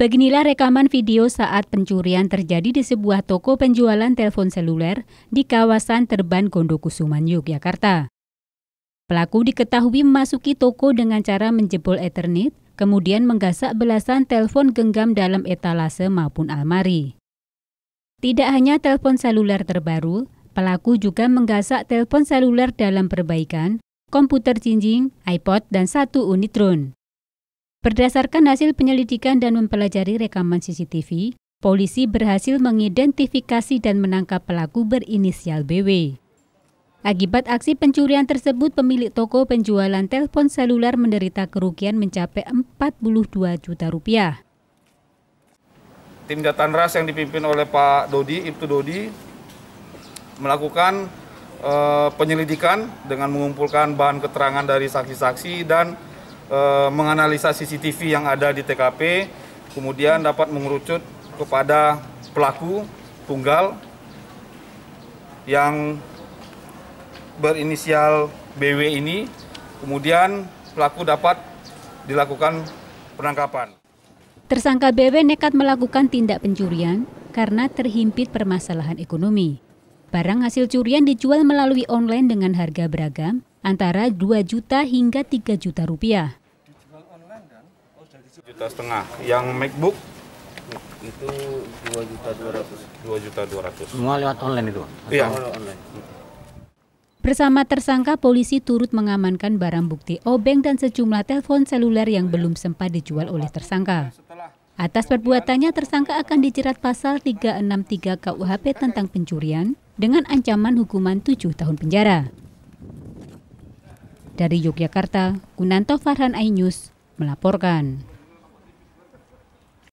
Beginilah rekaman video saat pencurian terjadi di sebuah toko penjualan telepon seluler di kawasan Terban Gondokusuman, Yogyakarta. Pelaku diketahui memasuki toko dengan cara menjebol Ethernet, kemudian menggasak belasan telepon genggam dalam etalase maupun almari. Tidak hanya telepon seluler terbaru, pelaku juga menggasak telepon seluler dalam perbaikan, komputer cincin, iPod, dan satu unit drone. Berdasarkan hasil penyelidikan dan mempelajari rekaman CCTV, polisi berhasil mengidentifikasi dan menangkap pelaku berinisial BW. Akibat aksi pencurian tersebut, pemilik toko penjualan telepon seluler menderita kerugian mencapai 42 juta rupiah. Tim Ras yang dipimpin oleh Pak Dodi, Ibtu Dodi, melakukan e, penyelidikan dengan mengumpulkan bahan keterangan dari saksi-saksi dan Eh, menganalisa CCTV yang ada di TKP, kemudian dapat mengerucut kepada pelaku tunggal yang berinisial BW ini, kemudian pelaku dapat dilakukan penangkapan. Tersangka BW nekat melakukan tindak pencurian karena terhimpit permasalahan ekonomi. Barang hasil curian dijual melalui online dengan harga beragam antara 2 juta hingga 3 juta rupiah juta setengah. Yang MacBook itu dua juta dua ratus. Dua juta dua ratus. Semua lewat online itu? Iya. Bersama tersangka, polisi turut mengamankan barang bukti obeng dan sejumlah telepon seluler yang belum sempat dijual oleh tersangka. Atas perbuatannya, tersangka akan dijerat pasal 363 KUHP tentang pencurian dengan ancaman hukuman 7 tahun penjara. Dari Yogyakarta, Gunanto Farhan Ainyus melaporkan.